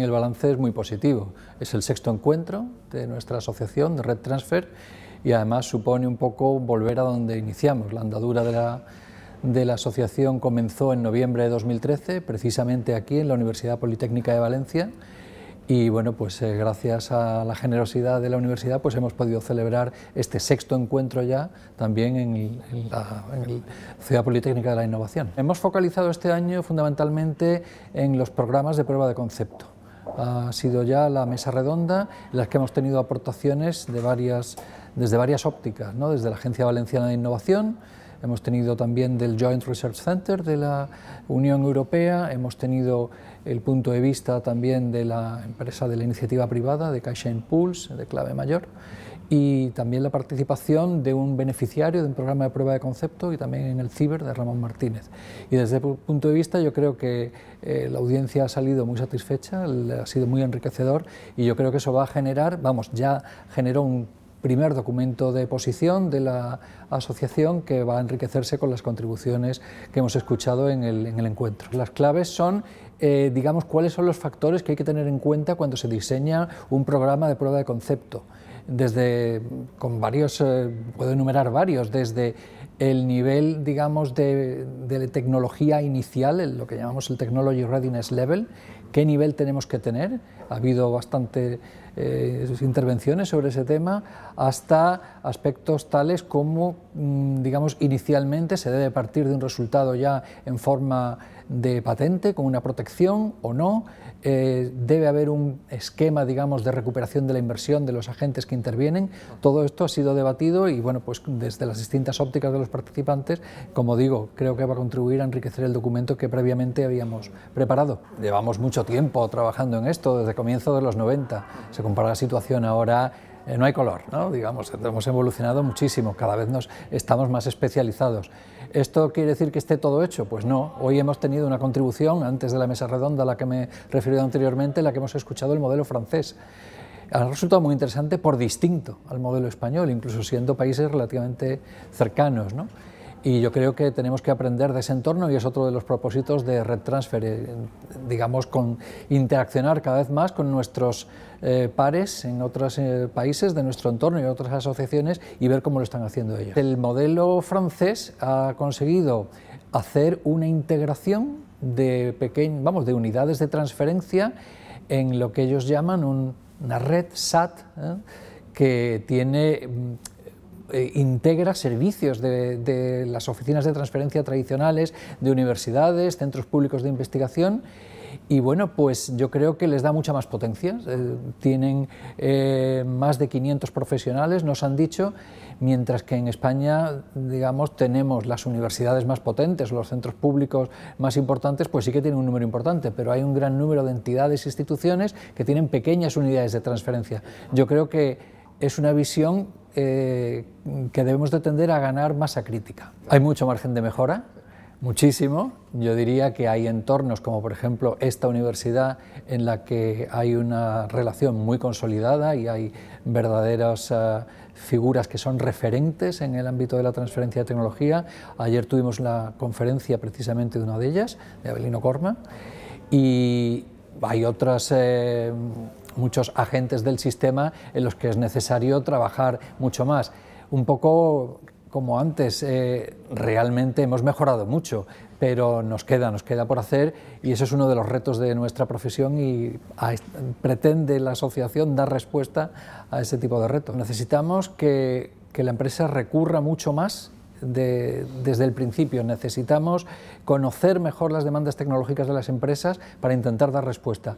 El balance es muy positivo. Es el sexto encuentro de nuestra asociación de Red Transfer y además supone un poco volver a donde iniciamos. La andadura de la, asociación comenzó en noviembre de 2013, precisamente aquí en la Universidad Politécnica de Valencia. Y bueno, pues eh, gracias a la generosidad de la universidad, pues hemos podido celebrar este sexto encuentro ya también en, la, Ciudad Politécnica de la Innovación. Hemos focalizado este año fundamentalmente en los programas de prueba de concepto ha sido ya la mesa redonda, en la que hemos tenido aportaciones de varias, desde varias ópticas, ¿no? desde la Agencia Valenciana de Innovación, hemos tenido también del Joint Research Center de la Unión Europea, hemos tenido el punto de vista también de la empresa de la iniciativa privada, de Caixa Pulse, de clave mayor, y también la participación de un beneficiario de un programa de prueba de concepto y también en el ciber de Ramón Martínez. Y desde ese punto de vista yo creo que eh, la audiencia ha salido muy satisfecha, ha sido muy enriquecedor y yo creo que eso va a generar, vamos, ya generó un primer documento de posición de la asociación que va a enriquecerse con las contribuciones que hemos escuchado en el, encuentro. Las claves son, eh, digamos, cuáles son los factores que hay que tener en cuenta cuando se diseña un programa de prueba de concepto. Desde, con varios, eh, puedo enumerar varios, desde el nivel, digamos, de, tecnología inicial, lo que llamamos el Technology Readiness Level, qué nivel tenemos que tener. Ha habido bastante eh, sus intervenciones sobre ese tema, hasta aspectos tales como, mm, digamos, inicialmente se debe partir de un resultado ya en forma de patente, con una protección o no, eh, debe haber un esquema, digamos, de recuperación de la inversión de los agentes que intervienen. Todo esto ha sido debatido y, bueno, pues desde las distintas ópticas de los participantes, como digo, creo que va a contribuir a enriquecer el documento que previamente habíamos preparado. Llevamos mucho tiempo trabajando en esto, desde comienzo de los 90. Para la situación ahora eh, no hay color, digamos, hemos evolucionado muchísimo, cada vez nos estamos más especializados. ¿Esto quiere decir que esté todo hecho? Pues no, hoy hemos tenido una contribución antes de la mesa redonda a la que me he referido anteriormente, en la que hemos escuchado el modelo francés. Ha resultado muy interesante por distinto al modelo español, incluso siendo países relativamente cercanos. ¿no? Y yo creo que tenemos que aprender de ese entorno y es otro de los propósitos de Red Transfer, eh, digamos, con interaccionar cada vez más con nuestros eh, pares en otros eh, países de nuestro entorno y otras asociaciones y ver cómo lo están haciendo ellos. El modelo francés ha conseguido hacer una integración de pequeño vamos, de unidades de transferencia en lo que ellos llaman una red SAT. que tiene mm, eh, integra servicios de, las oficinas de transferencia tradicionales, de universidades, centros públicos de investigación. Y bueno, pues yo creo que les da mucha más potencia. Eh, tienen eh, más de 500 profesionales, nos han dicho, mientras que en España, digamos, tenemos las universidades más potentes, los centros públicos más importantes, pues sí que tienen un número importante, pero hay un gran número de entidades e instituciones que tienen pequeñas unidades de transferencia. Yo creo que es una visión eh, que debemos de tender a ganar masa crítica. Hay mucho margen de mejora, muchísimo. Yo diría que hay entornos como por ejemplo esta universidad en la que hay una relación muy consolidada y hay verdaderas eh, figuras que son referentes en el ámbito de la transferencia de tecnología. Ayer tuvimos la conferencia precisamente de una de ellas, de Abelino Corma, y hay otras... Eh, muchos agentes del sistema en los que es necesario trabajar mucho más. Un poco como antes, eh, realmente hemos mejorado mucho, pero nos queda, nos queda por hacer y eso es uno de los retos de nuestra profesión y pretende la asociación dar respuesta a ese tipo de retos. Necesitamos que, la empresa recurra mucho más desde el principio. Necesitamos conocer mejor las demandas tecnológicas de las empresas para intentar dar respuesta.